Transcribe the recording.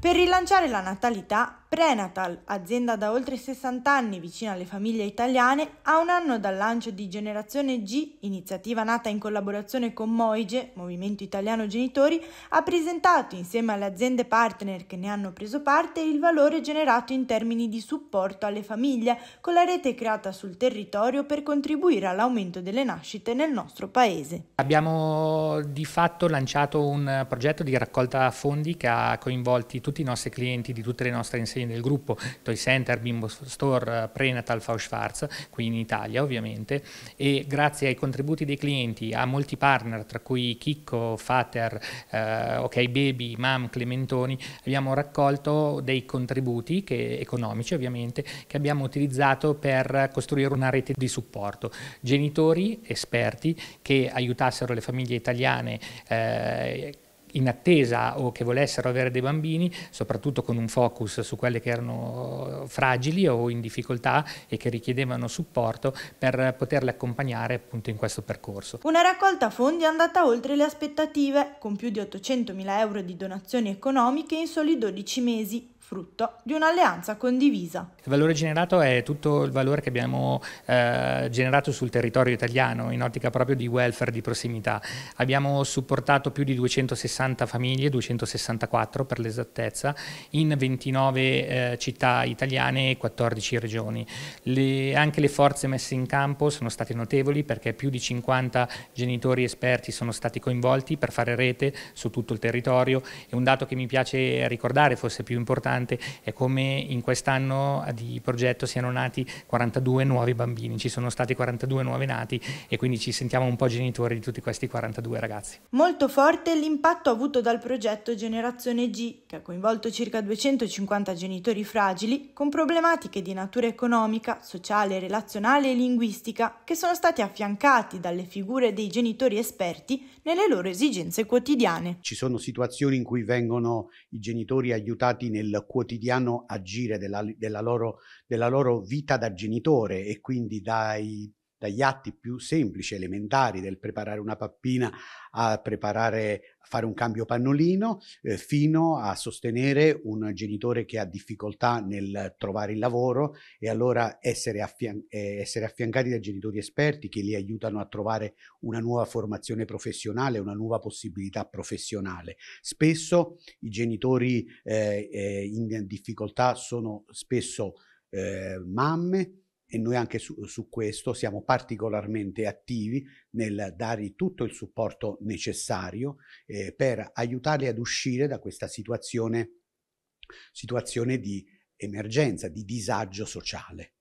Per rilanciare la natalità, Prenatal, azienda da oltre 60 anni vicina alle famiglie italiane, a un anno dal lancio di Generazione G, iniziativa nata in collaborazione con Moige, Movimento Italiano Genitori, ha presentato insieme alle aziende partner che ne hanno preso parte il valore generato in termini di supporto alle famiglie con la rete creata sul territorio per contribuire all'aumento delle nascite nel nostro paese. Abbiamo di fatto lanciato un progetto di raccolta fondi che ha coinvolto tutti i nostri clienti di tutte le nostre insegne del gruppo, Toy Center, Bimbo Store, eh, Prenatal, Frau qui in Italia ovviamente, e grazie ai contributi dei clienti, a molti partner, tra cui Chicco, Fater, eh, Ok Baby, Mam, Clementoni, abbiamo raccolto dei contributi che, economici ovviamente, che abbiamo utilizzato per costruire una rete di supporto. Genitori esperti che aiutassero le famiglie italiane eh, in attesa o che volessero avere dei bambini, soprattutto con un focus su quelle che erano eh, fragili o in difficoltà e che richiedevano supporto per poterle accompagnare appunto in questo percorso. Una raccolta fondi è andata oltre le aspettative, con più di 800.000 euro di donazioni economiche in soli 12 mesi, frutto di un'alleanza condivisa. Il valore generato è tutto il valore che abbiamo eh, generato sul territorio italiano in ottica proprio di welfare di prossimità. Abbiamo supportato più di 260 260 famiglie, 264 per l'esattezza, in 29 eh, città italiane e 14 regioni. Le, anche le forze messe in campo sono state notevoli perché più di 50 genitori esperti sono stati coinvolti per fare rete su tutto il territorio e un dato che mi piace ricordare, forse più importante, è come in quest'anno di progetto siano nati 42 nuovi bambini, ci sono stati 42 nuovi nati e quindi ci sentiamo un po' genitori di tutti questi 42 ragazzi. Molto forte l'impatto supporto avuto dal progetto Generazione G, che ha coinvolto circa 250 genitori fragili con problematiche di natura economica, sociale, relazionale e linguistica, che sono stati affiancati dalle figure dei genitori esperti nelle loro esigenze quotidiane. Ci sono situazioni in cui vengono i genitori aiutati nel quotidiano agire della, della, loro, della loro vita da genitore e quindi dai dagli atti più semplici, elementari, del preparare una pappina a preparare, fare un cambio pannolino, eh, fino a sostenere un genitore che ha difficoltà nel trovare il lavoro e allora essere, affian- eh, essere affiancati da genitori esperti che li aiutano a trovare una nuova formazione professionale, una nuova possibilità professionale. Spesso i genitori eh, eh in difficoltà sono spesso eh, mamme, e noi anche su, su, questo siamo particolarmente attivi nel dargli tutto il supporto necessario eh, per aiutarli ad uscire da questa situazione, situazione di emergenza, di disagio sociale.